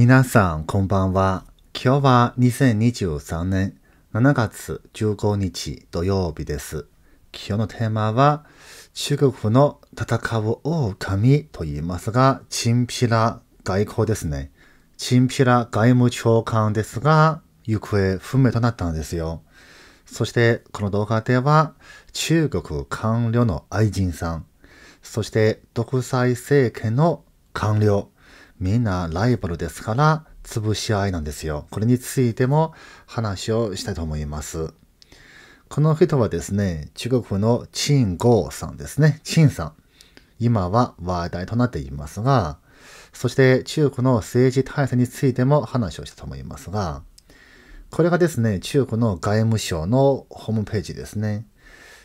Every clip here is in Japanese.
皆さん、こんばんは。今日は2023年7月15日土曜日です。今日のテーマは、中国の戦う狼と言いますが、チンピラ外交ですね。チンピラ外務長官ですが、行方不明となったんですよ。そして、この動画では、中国官僚の愛人さん、そして独裁政権の官僚、みんなライバルですから、潰し合いなんですよ。これについても話をしたいと思います。この人はですね、中国の陳剛さんですね。陳さん。今は話題となっていますが、そして中国の政治体制についても話をしたと思いますが、これがですね、中国の外務省のホームページですね。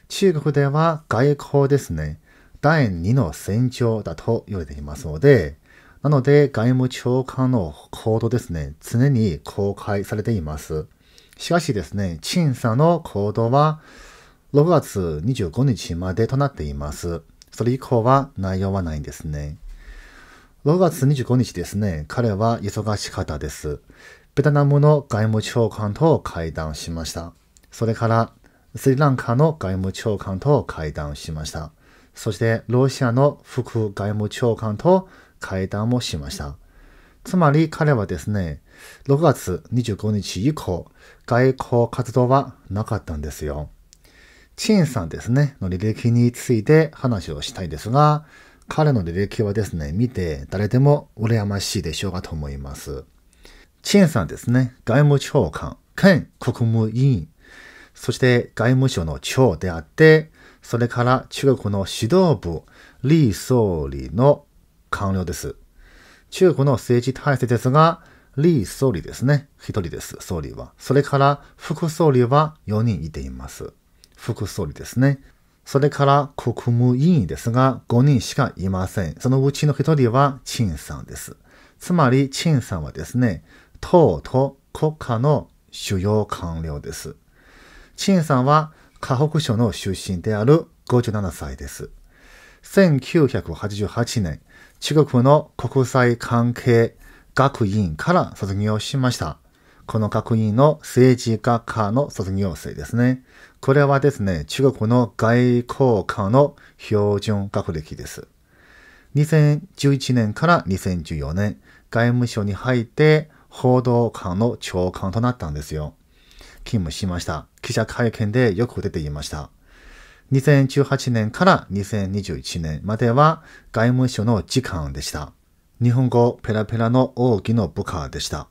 中国では外交ですね、第2の戦場だと言われていますので、なので、外務長官の行動ですね、常に公開されています。しかしですね、陳さんの行動は、6月25日までとなっています。それ以降は内容はないんですね。6月25日ですね、彼は忙しかったです。ベトナムの外務長官と会談しました。それから、スリランカの外務長官と会談しました。そして、ロシアの副外務長官と会談しました。会談もしました。つまり彼はですね、6月25日以降、外交活動はなかったんですよ。陳さんですね、の履歴について話をしたいですが、彼の履歴はですね、見て誰でも羨ましいでしょうかと思います。陳さんですね、外務長官、兼国務委員、そして外務省の長であって、それから中国の指導部、李総理の完了です。中国の政治体制ですが、李総理ですね。一人です、総理は。それから、副総理は4人いています。副総理ですね。それから国務委員ですが5人しかいません。そのうちの1人は陳さんです。つまり陳さんはですね、党と国家の主要官僚です。陳さんは河北省の出身である57歳です。1988年、中国の国際関係学院から卒業しました。この学院の政治学科の卒業生ですね。これはですね、中国の外交官の標準学歴です。2011年から2014年、外務省に入って報道官の長官となったんですよ。勤務しました。記者会見でよく出ていました。2018年から2021年までは外務省の次官でした。日本語ペラペラの大きの部下でした。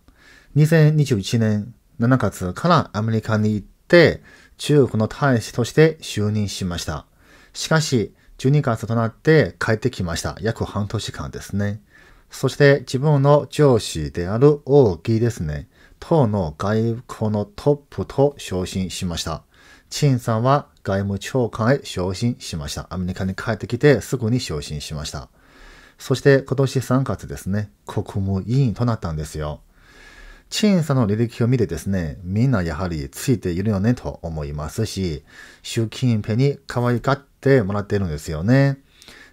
2021年7月からアメリカに行って中国の大使として就任しました。しかし、12月となって帰ってきました。約半年間ですね。そして自分の上司である王毅ですね。党の外交のトップと昇進しました。陳さんは外務長官へ昇進しました。アメリカに帰ってきてすぐに昇進しました。そして今年3月ですね、国務委員となったんですよ。陳さんの履歴を見てですね、みんなやはりついているよねと思いますし、習近平に可愛がってもらってるんですよね。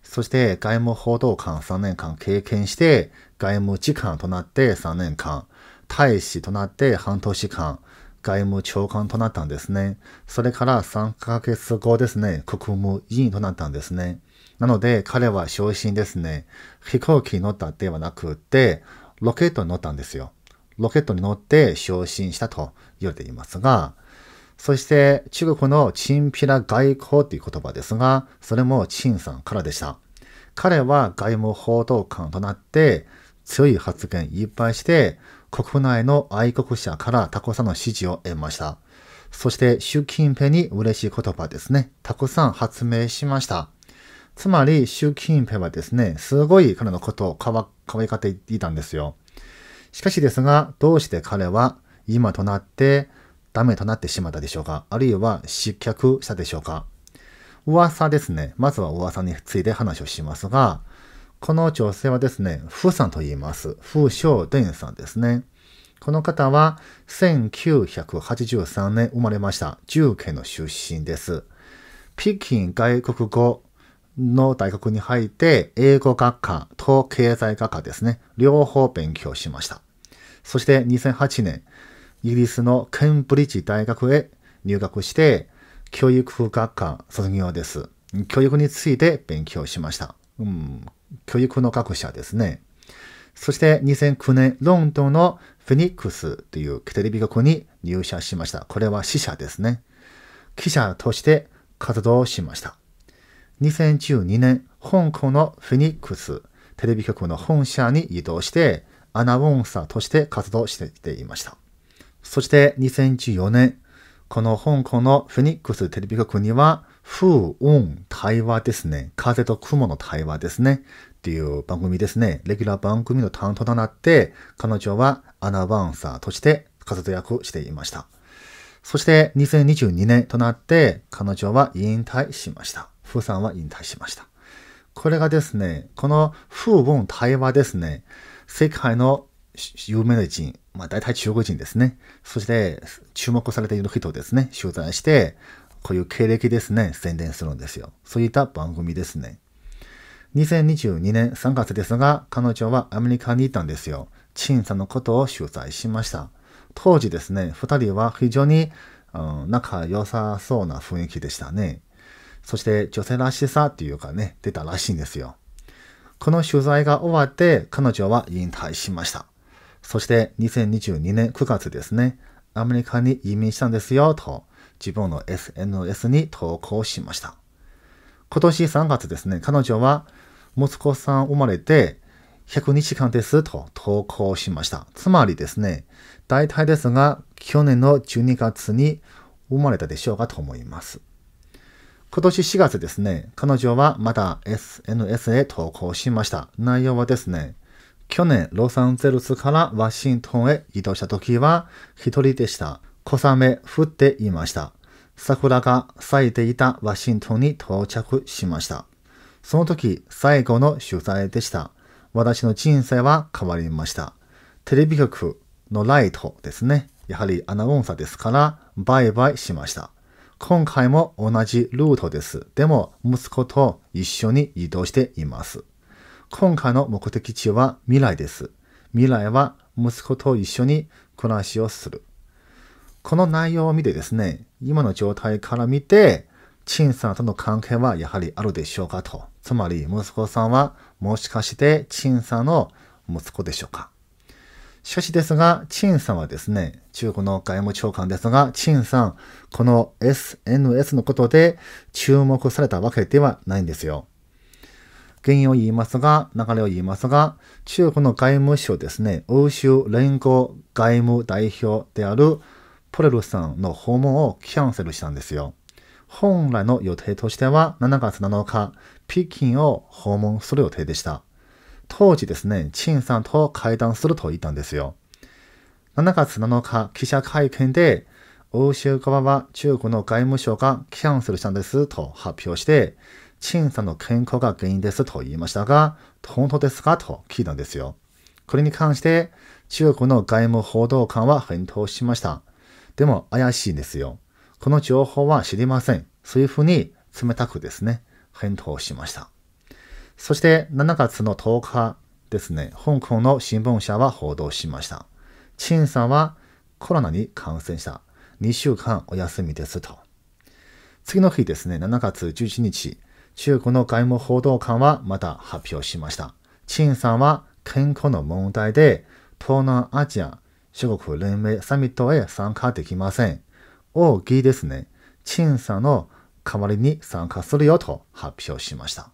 そして外務報道官3年間経験して、外務次官となって3年間、大使となって半年間、外務長官となったんですね。それから3ヶ月後ですね、国務委員となったんですね。なので彼は昇進ですね、飛行機に乗ったではなくて、ロケットに乗ったんですよ。ロケットに乗って昇進したと言われていますが、そして中国のチンピラ外交という言葉ですが、それも陳さんからでした。彼は外務報道官となって、強い発言いっぱいして、国内の愛国者からたくさんの支持を得ました。そして習近平に嬉しい言葉ですね。たくさん発明しました。つまり習近平はですね、すごい彼のことをかわ、可愛がっていたんですよ。しかしですが、どうして彼は今となってダメとなってしまったでしょうかあるいは失脚したでしょうか噂ですね。まずは噂について話をしますが、この女性はですね、フーさんと言います。フーショデンさんですね。この方は1983年生まれました。重慶の出身です。北京外国語の大学に入って、英語学科と経済学科ですね。両方勉強しました。そして2008年、イギリスのケンブリッジ大学へ入学して、教育学科卒業です。教育について勉強しました。うん、教育の学者ですね。そして2009年、ロンドンのフェニックスというテレビ局に入社しました。これは死者ですね。記者として活動しました。2012年、香港のフェニックステレビ局の本社に移動して、アナウンサーとして活動していました。そして2014年、この香港のフェニックステレビ局には、風雲対話ですね。風と雲の対話ですね。っていう番組ですね。レギュラー番組の担当となって、彼女はアナバウンサーとして活躍していました。そして2022年となって彼女は引退しました。フーさんは引退しました。これがですね、このフーボン対話ですね、世界の有名人、まあ大体中国人ですね。そして注目されている人ですね、取材して、こういう経歴ですね、宣伝するんですよ。そういった番組ですね。2022年3月ですが、彼女はアメリカにいたんですよ。陳さんのことを取材しました。当時ですね、二人は非常に、うん、仲良さそうな雰囲気でしたね。そして女性らしさっていうかね、出たらしいんですよ。この取材が終わって彼女は引退しました。そして2022年9月ですね、アメリカに移民したんですよと自分の SNS に投稿しました。今年3月ですね、彼女は息子さん生まれて100日間ですと投稿しました。つまりですね、大体ですが、去年の12月に生まれたでしょうかと思います。今年4月ですね、彼女はまた SNS へ投稿しました。内容はですね、去年ロサンゼルスからワシントンへ移動した時は一人でした。小雨降っていました。桜が咲いていたワシントンに到着しました。その時、最後の取材でした。私の人生は変わりました。テレビ局のライトですね。やはりアナウンサーですから、バイバイしました。今回も同じルートです。でも、息子と一緒に移動しています。今回の目的地は未来です。未来は息子と一緒に暮らしをする。この内容を見てですね、今の状態から見て、陳さんとの関係はやはりあるでしょうかと。つまり息子さんはもしかして陳さんの息子でしょうか。しかしですが、陳さんはですね、中国の外務長官ですが、陳さん、この SNS のことで注目されたわけではないんですよ。原因を言いますが、流れを言いますが、中国の外務省ですね、欧州連合外務代表であるポレルさんの訪問をキャンセルしたんですよ。本来の予定としては7月7日、北京を訪問する予定でした。当時ですね、陳さんと会談すると言ったんですよ。7月7日、記者会見で、欧州側は中国の外務省がキャンセルしたんですと発表して、陳さんの健康が原因ですと言いましたが、本当ですかと聞いたんですよ。これに関して、中国の外務報道官は返答しました。でも怪しいんですよ。この情報は知りません。そういうふうに冷たくですね、返答しました。そして7月の10日ですね、香港の新聞社は報道しました。陳さんはコロナに感染した。2週間お休みですと。次の日ですね、7月11日、中国の外務報道官はまた発表しました。陳さんは健康の問題で東南アジア諸国連盟サミットへ参加できません。大儀ですね。陳さんの代わりに参加するよと発表しました。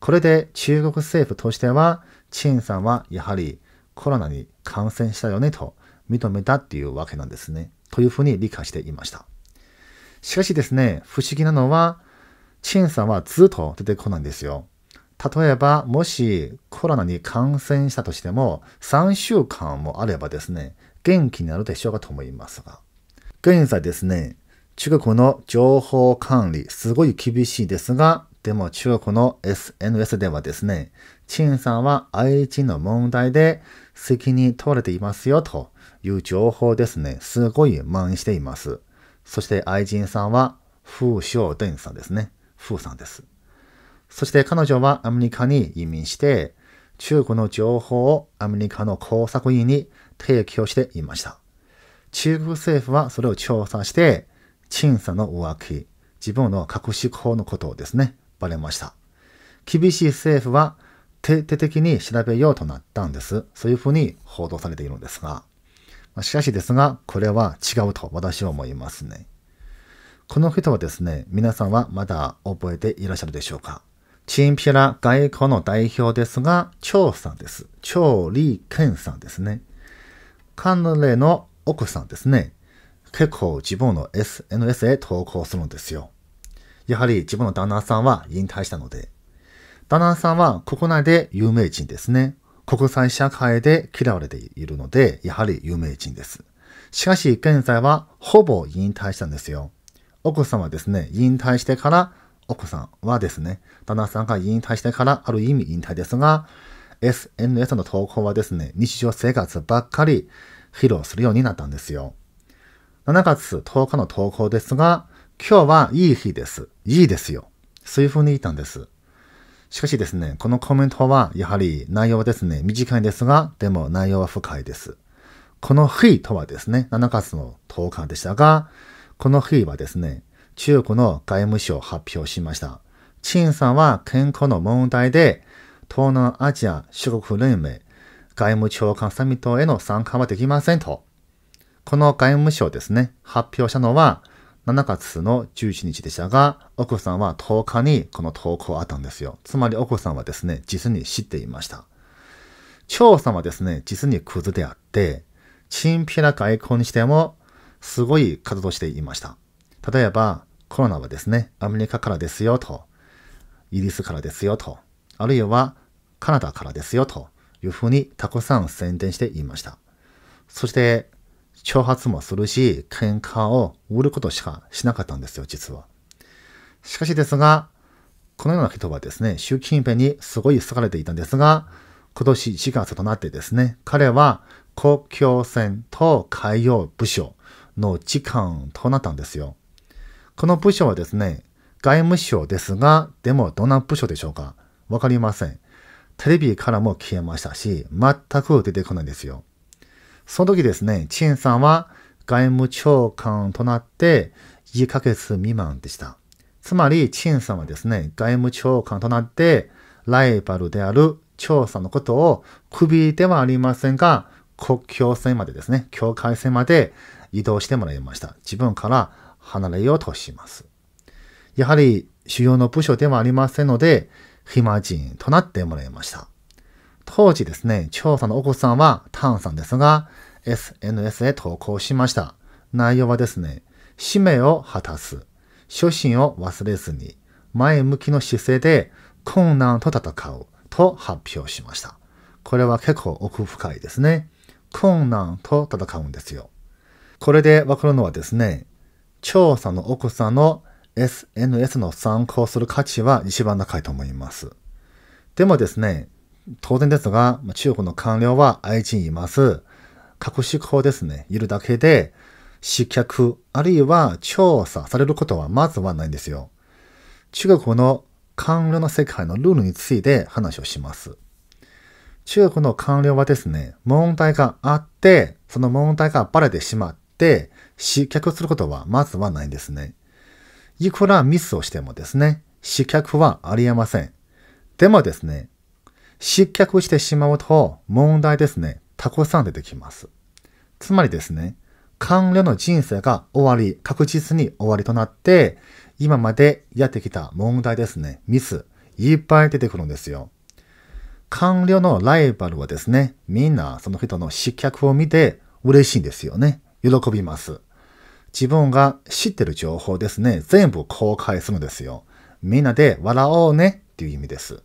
これで中国政府としては、陳さんはやはりコロナに感染したよねと認めたっていうわけなんですね。というふうに理解していました。しかしですね、不思議なのは、陳さんはずっと出てこないんですよ。例えば、もしコロナに感染したとしても、3週間もあればですね、元気になるでしょうかと思いますが。現在ですね、中国の情報管理、すごい厳しいですが、でも中国の SNS ではですね、陳さんは愛人の問題で責任取れていますよという情報ですね、すごい満しています。そして愛人さんは、フー・シさんですね。フーさんです。そして彼女はアメリカに移民して、中国の情報をアメリカの工作員に提供していました。中国政府はそれを調査して、審査の浮気、自分の隠し子のことをですね、バレました。厳しい政府は徹底的に調べようとなったんです。そういうふうに報道されているんですが。しかしですが、これは違うと私は思いますね。この人はですね、皆さんはまだ覚えていらっしゃるでしょうか。チンピラ外交の代表ですが、張さんです。張李健さんですね。カヌレの奥さんですね。結構自分の SNS へ投稿するんですよ。やはり自分の旦那さんは引退したので。旦那さんは国内で有名人ですね。国際社会で嫌われているので、やはり有名人です。しかし現在はほぼ引退したんですよ。奥さんはですね、引退してから、奥さんはですね、旦那さんが引退してからある意味引退ですが、SNS の投稿はですね、日常生活ばっかり披露するようになったんですよ。7月10日の投稿ですが、今日はいい日です。いいですよ。そういう風に言ったんです。しかしですね、このコメントはやはり内容はですね、短いですが、でも内容は深いです。この日とはですね、7月の10日でしたが、この日はですね、中国の外務省発表しました。陳さんは健康の問題で、東南アジア諸国連盟外務長官サミットへの参加はできませんとこの外務省ですね、発表したのは7月の11日でしたが、奥さんは10日にこの投稿あったんですよ。つまり奥さんはですね、実に知っていました。張さんはですね、実にクズであって、チンピラ外交にしても、すごい活動していました。例えば、コロナはですね、アメリカからですよと、イギリスからですよと、あるいはカナダからですよというふうにたくさん宣伝していました。そして、挑発もするし、喧嘩を売ることしかしなかったんですよ、実は。しかしですが、このような人はですね、習近平にすごい好かれていたんですが、今年1月となってですね、彼は国境線と海洋部署の時間となったんですよ。この部署はですね、外務省ですが、でもどんな部署でしょうかわかりません。テレビからも消えましたし、全く出てこないんですよ。その時ですね、チェンさんは外務長官となって1ヶ月未満でした。つまり、チェンさんはですね、外務長官となって、ライバルである長さんのことを首ではありませんが、国境線までですね、境界線まで移動してもらいました。自分から離れようとします。やはり主要の部署ではありませんので、暇人となってもらいました。当時ですね、調査のお子さんはタンさんですが、SNS へ投稿しました。内容はですね、使命を果たす、初心を忘れずに、前向きの姿勢で困難と戦うと発表しました。これは結構奥深いですね。困難と戦うんですよ。これでわかるのはですね、調査のお子さんの SNS の参考する価値は一番高いと思います。でもですね、当然ですが、中国の官僚は愛人います。隠し法ですね、いるだけで、失脚、あるいは調査されることはまずはないんですよ。中国の官僚の世界のルールについて話をします。中国の官僚はですね、問題があって、その問題がバレてしまって、失脚することはまずはないんですね。いくらミスをしてもですね、失脚はありえません。でもですね、失脚してしまうと問題ですね、たくさん出てきます。つまりですね、官僚の人生が終わり、確実に終わりとなって、今までやってきた問題ですね、ミス、いっぱい出てくるんですよ。官僚のライバルはですね、みんなその人の失脚を見て嬉しいんですよね。喜びます。自分が知ってる情報ですね、全部公開するんですよ。みんなで笑おうねっていう意味です。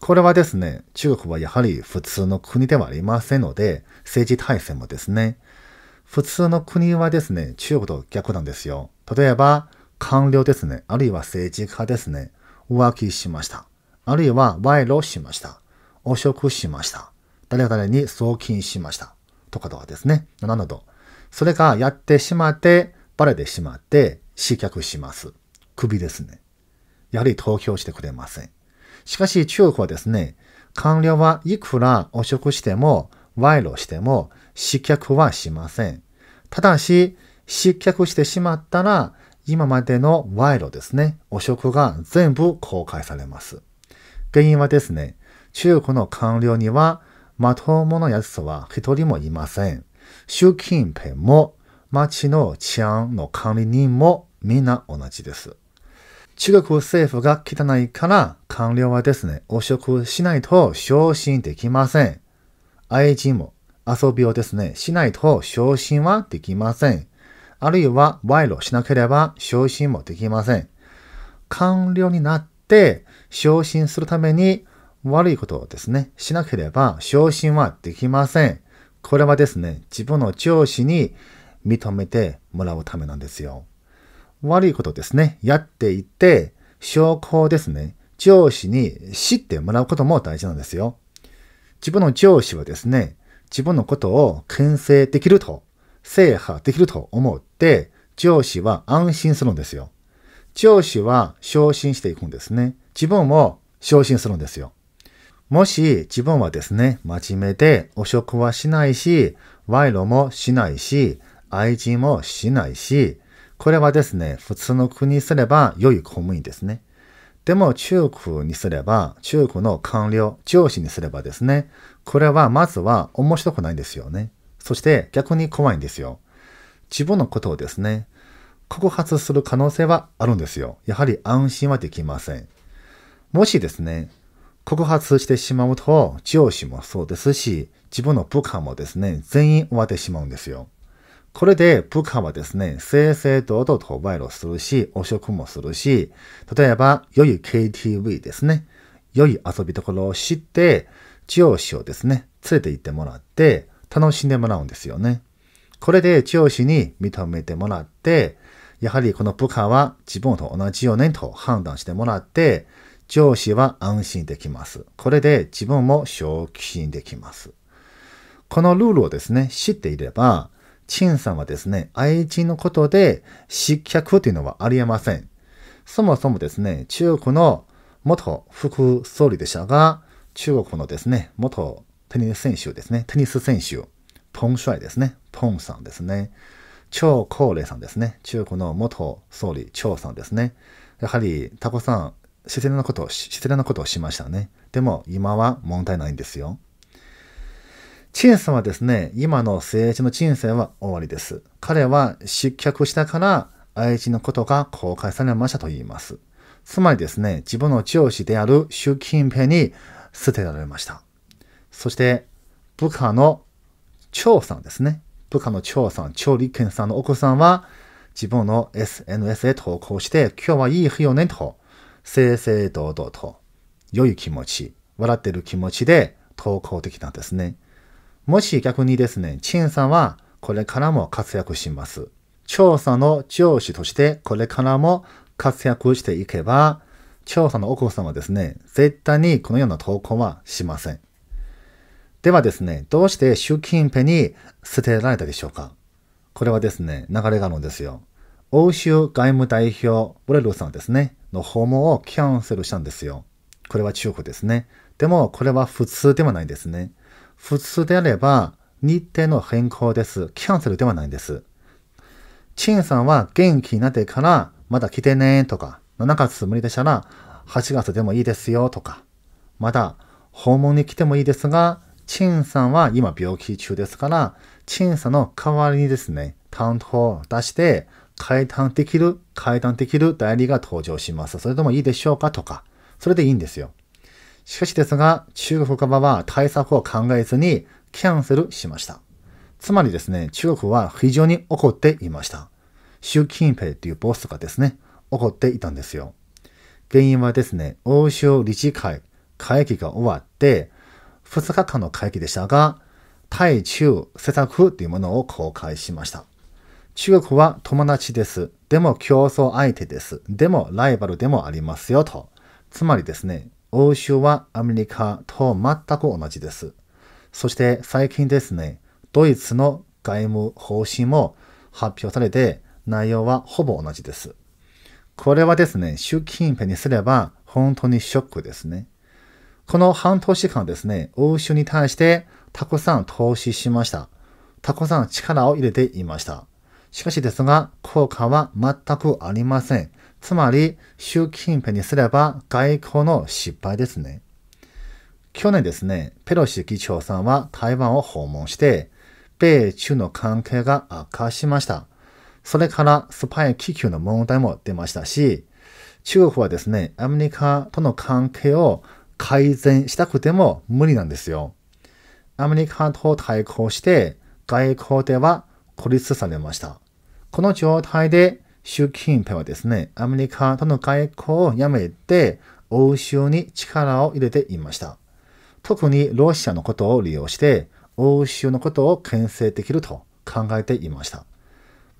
これはですね、中国はやはり普通の国ではありませんので、政治体制もですね、普通の国はですね、中国と逆なんですよ。例えば、官僚ですね、あるいは政治家ですね、浮気しました。あるいは賄賂しました。汚職しました。誰々に送金しました。とかとかですね、などなど。それがやってしまって、バレてしまって、失脚します。首ですね。やはり投票してくれません。しかし中国はですね、官僚はいくら汚職しても、賄賂しても、失脚はしません。ただし、失脚してしまったら、今までの賄賂ですね、汚職が全部公開されます。原因はですね、中国の官僚には、まともな奴は一人もいません。習近平も、町の治安の管理人もみんな同じです。中国政府が汚いから官僚はですね、汚職しないと昇進できません。愛人も遊びをですね、しないと昇進はできません。あるいは賄賂しなければ昇進もできません。官僚になって昇進するために悪いことをですね、しなければ昇進はできません。これはですね、自分の上司に認めてもらうためなんですよ。悪いことですね、やっていて、証拠ですね、上司に知ってもらうことも大事なんですよ。自分の上司はですね、自分のことを牽制できると、制覇できると思って、上司は安心するんですよ。上司は昇進していくんですね。自分も昇進するんですよ。もし自分はですね、真面目で汚職はしないし、賄賂もしないし、愛人もしないし、これはですね、普通の国にすれば良い公務員ですね。でも中国にすれば、中国の官僚、上司にすればですね、これはまずは面白くないんですよね。そして逆に怖いんですよ。自分のことをですね、告発する可能性はあるんですよ。やはり安心はできません。もしですね、告発してしまうと、上司もそうですし、自分の部下もですね、全員終わってしまうんですよ。これで部下はですね、正々堂々と賄賂するし、汚職もするし、例えば、良い KTV ですね。良い遊びどころを知って、上司をですね、連れて行ってもらって、楽しんでもらうんですよね。これで上司に認めてもらって、やはりこの部下は自分と同じよねと判断してもらって、上司は安心できます。これで自分も昇進できます。このルールをですね、知っていれば、陳さんはですね、愛人のことで失脚というのはありえません。そもそもですね、中国の元副総理でしたが、中国のですね、元テニス選手ですね、テニス選手、ポンシュアイですね、ポンさんですね、超高齢さんですね、中国の元総理、張さんですね。やはり、タコさん、失礼なことを、失礼なことをしましたね。でも、今は問題ないんですよ。チンさんはですね、今の政治の人生は終わりです。彼は失脚したから愛人のことが公開されましたと言います。つまりですね、自分の上司である習近平に捨てられました。そして、部下の張さんですね。部下の張さん、張立憲さんの奥さんは、自分の SNS へ投稿して、今日はいい日よねと、正々堂々と、良い気持ち、笑ってる気持ちで投稿できたんですね。もし逆にですね、陳さんはこれからも活躍します。調査の上司としてこれからも活躍していけば、調査の奥さんはですね、絶対にこのような投稿はしません。ではですね、どうして習近平に捨てられたでしょうかこれはですね、流れがあるんですよ。欧州外務代表、ブレルさんですね、の訪問をキャンセルしたんですよ。これは中国ですね。でも、これは普通ではないですね。普通であれば日程の変更です。キャンセルではないんです。チンさんは元気になってからまだ来てねとか、7月無理でしたら8月でもいいですよとか、まだ訪問に来てもいいですが、チンさんは今病気中ですから、チンさんの代わりにですね、担当を出して、階談できる、階談できる代理が登場します。それでもいいでしょうかとか、それでいいんですよ。しかしですが、中国側は対策を考えずにキャンセルしました。つまりですね、中国は非常に怒っていました。習近平というボスがですね、怒っていたんですよ。原因はですね、欧州理事会会議が終わって、2日間の会議でしたが、対中施策というものを公開しました。中国は友達です。でも競争相手です。でもライバルでもありますよと。つまりですね、欧州はアメリカと全く同じです。そして最近ですね、ドイツの外務方針も発表されて内容はほぼ同じです。これはですね、習近平にすれば本当にショックですね。この半年間ですね、欧州に対してたくさん投資しました。たくさん力を入れていました。しかしですが、効果は全くありません。つまり、習近平にすれば外交の失敗ですね。去年ですね、ペロシ議長さんは台湾を訪問して、米中の関係が悪化しました。それからスパイ気球の問題も出ましたし、中国はですね、アメリカとの関係を改善したくても無理なんですよ。アメリカと対抗して外交では孤立されました。この状態で習近平はですね、アメリカとの外交をやめて、欧州に力を入れていました。特にロシアのことを利用して、欧州のことを牽制できると考えていました。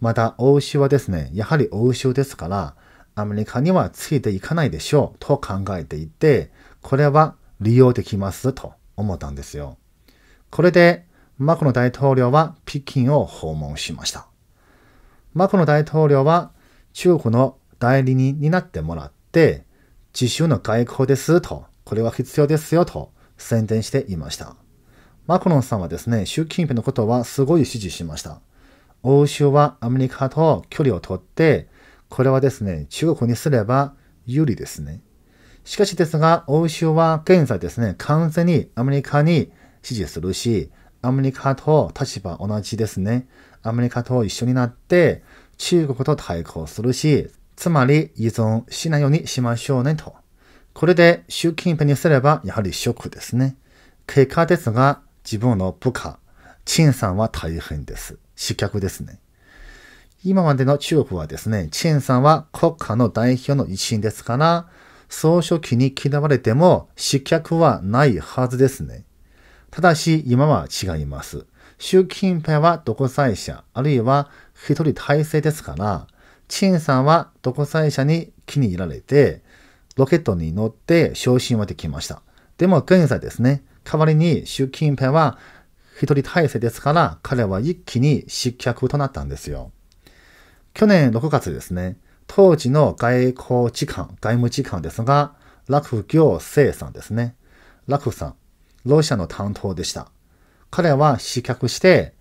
また、欧州はですね、やはり欧州ですから、アメリカにはついていかないでしょうと考えていて、これは利用できますと思ったんですよ。これで、マクロ大統領は北京を訪問しました。マクロ大統領は中国の代理人になってもらって、自主の外交ですと、これは必要ですよと宣伝していました。マクロンさんはですね、習近平のことはすごい支持しました。欧州はアメリカと距離をとって、これはですね、中国にすれば有利ですね。しかしですが、欧州は現在ですね、完全にアメリカに支持するし、アメリカと立場同じですね。アメリカと一緒になって、中国と対抗するし、つまり依存しないようにしましょうねと。これで習近平にすればやはりショックですね。結果ですが、自分の部下、陳さんは大変です。失脚ですね。今までの中国はですね、陳さんは国家の代表の一員ですから、総書記に嫌われても失脚はないはずですね。ただし今は違います。習近平は独裁者、あるいは一人体制ですから、陳さんは独裁者に気に入られて、ロケットに乗って昇進はできました。でも現在ですね、代わりに習近平は一人体制ですから、彼は一気に失脚となったんですよ。去年6月ですね、当時の外交次官、外務次官ですが、楽行生さんですね。楽さん、ロシアの担当でした。彼は失脚して、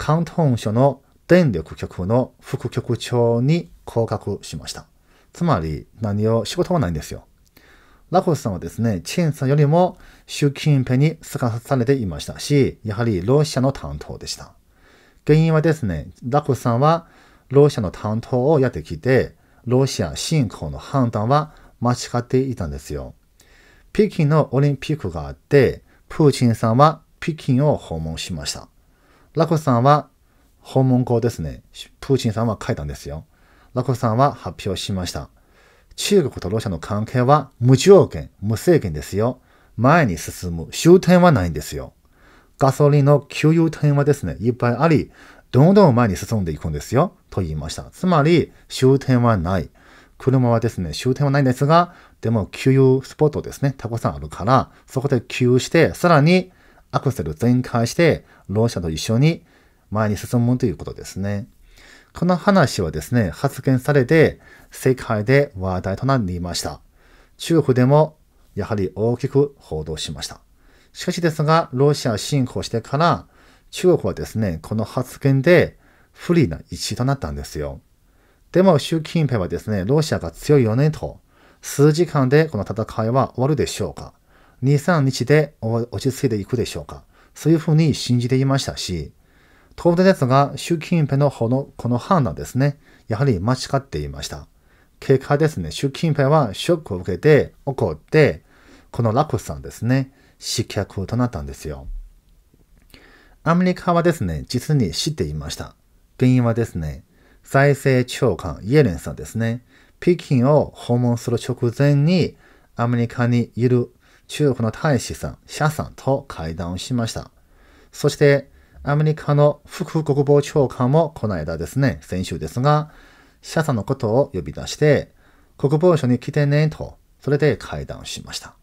広東省の電力局の副局長に降格しました。つまり、何を仕事はないんですよ。ラコスさんはですね、チンさんよりも習近平にすかされていましたし、やはりロシアの担当でした。原因はですね、ラコスさんはロシアの担当をやってきて、ロシア侵攻の判断は間違っていたんですよ。北京のオリンピックがあって、プーチンさんは北京を訪問しました。ラコさんは訪問後ですね、プーチンさんは書いたんですよ。ラコさんは発表しました。中国とロシアの関係は無条件、無制限ですよ。前に進む終点はないんですよ。ガソリンの給油点はですね、いっぱいあり、どんどん前に進んでいくんですよ、と言いました。つまり、終点はない。車はですね、終点はないんですが、でも給油スポットですね、たくさんあるから、そこで給油して、さらにアクセル全開して、ロシアと一緒に前に進むということですね。この話はですね、発言されて世界で話題となりました。中国でもやはり大きく報道しました。しかしですが、ロシア侵攻してから中国はですね、この発言で不利な一位となったんですよ。でも習近平はですね、ロシアが強いよねと、数時間でこの戦いは終わるでしょうか ?2、3日で落ち着いていくでしょうかそういうふうに信じていましたし、当然ですが、習近平の方のこの判断ですね、やはり間違っていました。結果ですね、習近平はショックを受けて怒って、このラスさんですね、失脚となったんですよ。アメリカはですね、実に知っていました。原因はですね、財政長官イエレンさんですね、北京を訪問する直前にアメリカにいる中国の大使さん、ャさんと会談をしました。そして、アメリカの副国防長官もこの間ですね、先週ですが、社さのことを呼び出して、国防省に来てね、と、それで会談しました。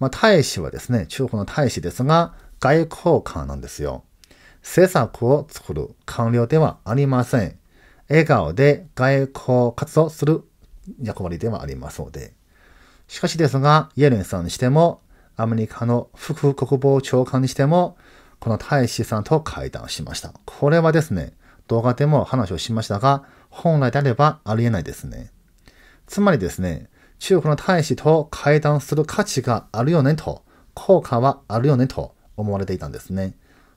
まあ、大使はですね、中国の大使ですが、外交官なんですよ。政策を作る官僚ではありません。笑顔で外交活動する役割ではありますので。しかしですが、イエレンさんにしても、アメリカの副国防長官にしても、この大使さんと会談しました。これはですね、動画でも話をしましたが、本来であればありえないですね。つまりですね、中国の大使と会談する価値があるよねと、効果はあるよねと思われていたんですね。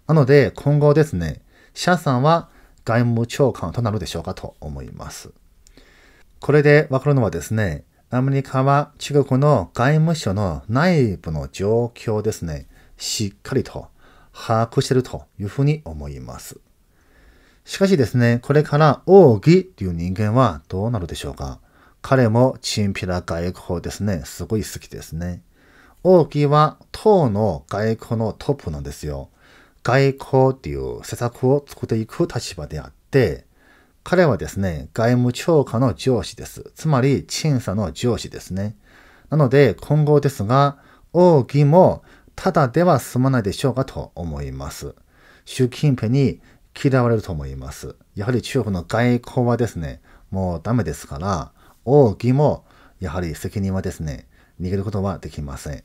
なので、今後ですね、社さんは外務長官となるでしょうかと思います。これでわかるのはですね、アメリカは中国の外務省の内部の状況ですね、しっかりと把握しているというふうに思います。しかしですね、これから奥義という人間はどうなるでしょうか彼もチンピラ外交ですね、すごい好きですね。奥義は党の外交のトップなんですよ。外交っていう施策を作っていく立場であって、彼はですね、外務長官の上司です。つまり、陳さんの上司ですね。なので、今後ですが、奥義もただでは済まないでしょうかと思います。習近平に嫌われると思います。やはり中国の外交はですね、もうダメですから、奥義もやはり責任はですね、逃げることはできません。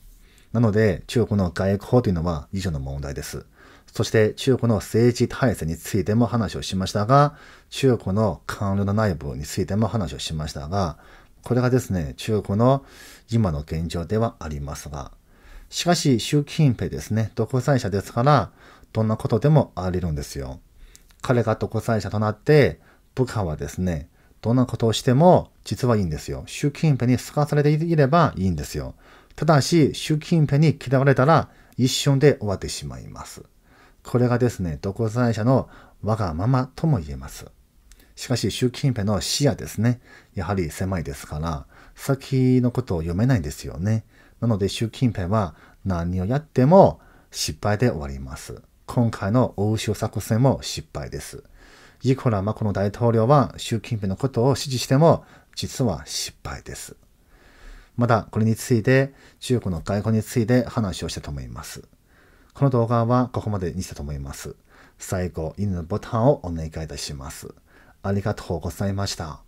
なので、中国の外交というのは以上の問題です。そして中国の政治体制についても話をしましたが、中国の官僚の内部についても話をしましたが、これがですね、中国の今の現状ではありますが、しかし、習近平ですね、独裁者ですから、どんなことでもありるんですよ。彼が独裁者となって、部下はですね、どんなことをしても実はいいんですよ。習近平に好かされていればいいんですよ。ただし、習近平に嫌われたら一瞬で終わってしまいます。これがですね、独裁者のわがままとも言えます。しかし、習近平の視野ですね、やはり狭いですから、先のことを読めないんですよね。なので、習近平は何をやっても失敗で終わります。今回の欧州作戦も失敗です。いくらマコの大統領は習近平のことを支持しても、実は失敗です。まだこれについて、中国の外交について話をしたと思います。この動画はここまでにしたと思います。最後、いいねのボタンをお願いいたします。ありがとうございました。